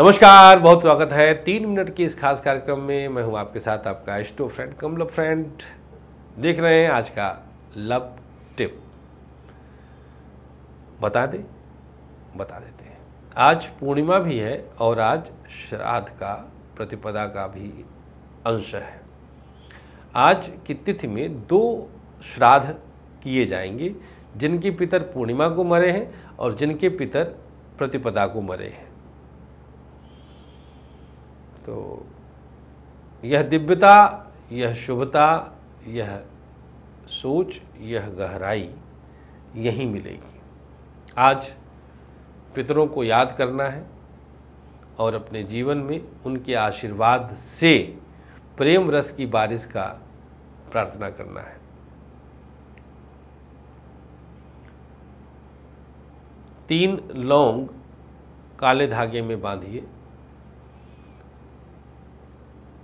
नमस्कार बहुत स्वागत है तीन मिनट के इस खास कार्यक्रम में मैं हूं आपके साथ आपका एस्टो फ्रेंड कम लव फ्रेंड देख रहे हैं आज का लव टिप बता दे बता देते हैं आज पूर्णिमा भी है और आज श्राद्ध का प्रतिपदा का भी अंश है आज की तिथि में दो श्राद्ध किए जाएंगे जिनके पितर पूर्णिमा को मरे हैं और जिनके पितर प्रतिपदा को मरे हैं तो यह दिव्यता यह शुभता यह सोच यह गहराई यही मिलेगी आज पितरों को याद करना है और अपने जीवन में उनके आशीर्वाद से प्रेम रस की बारिश का प्रार्थना करना है तीन लौंग काले धागे में बांधिए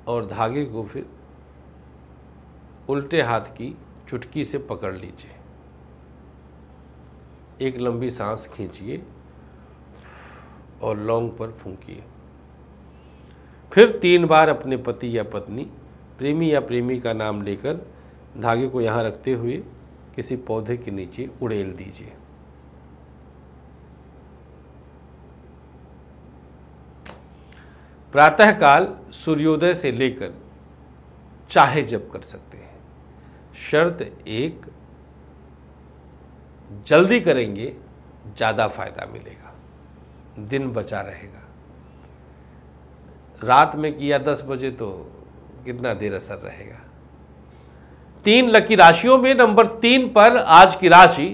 और धागे को फिर उल्टे हाथ की चुटकी से पकड़ लीजिए एक लंबी सांस खींचिए और लौंग पर फूंकिए फिर तीन बार अपने पति या पत्नी प्रेमी या प्रेमी का नाम लेकर धागे को यहाँ रखते हुए किसी पौधे के नीचे उड़ेल दीजिए प्रातःकाल सूर्योदय से लेकर चाहे जब कर सकते हैं शर्त एक जल्दी करेंगे ज़्यादा फायदा मिलेगा दिन बचा रहेगा रात में किया दस बजे तो कितना देर असर रहेगा तीन लकी राशियों में नंबर तीन पर आज की राशि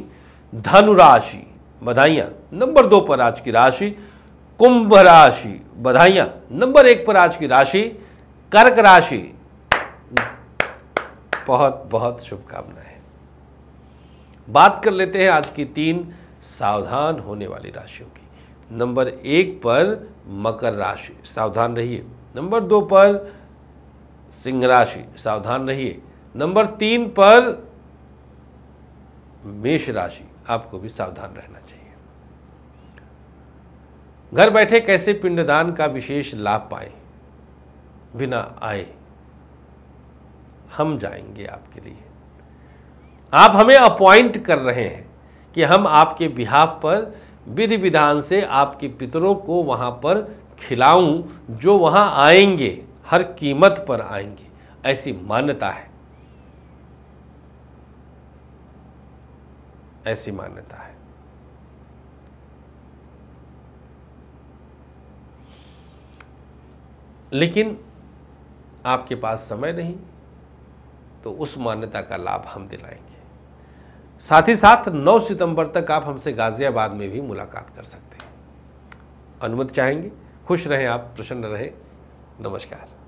धनु राशि बधाइयाँ नंबर दो पर आज की राशि कुंभ राशि बधाइयां नंबर एक पर आज की राशि कर्क राशि बहुत बहुत शुभकामनाएं बात कर लेते हैं आज की तीन सावधान होने वाली राशियों की नंबर एक पर मकर राशि सावधान रहिए नंबर दो पर सिंह राशि सावधान रहिए नंबर तीन पर मेष राशि आपको भी सावधान रहना चाहिए घर बैठे कैसे पिंडदान का विशेष लाभ पाए बिना आए हम जाएंगे आपके लिए आप हमें अपॉइंट कर रहे हैं कि हम आपके बिहाफ पर विधि विधान से आपके पितरों को वहां पर खिलाऊं जो वहां आएंगे हर कीमत पर आएंगे ऐसी मान्यता है ऐसी मान्यता है लेकिन आपके पास समय नहीं तो उस मान्यता का लाभ हम दिलाएंगे साथ ही साथ 9 सितंबर तक आप हमसे गाज़ियाबाद में भी मुलाकात कर सकते हैं अनुमति चाहेंगे खुश रहें आप प्रसन्न रहें नमस्कार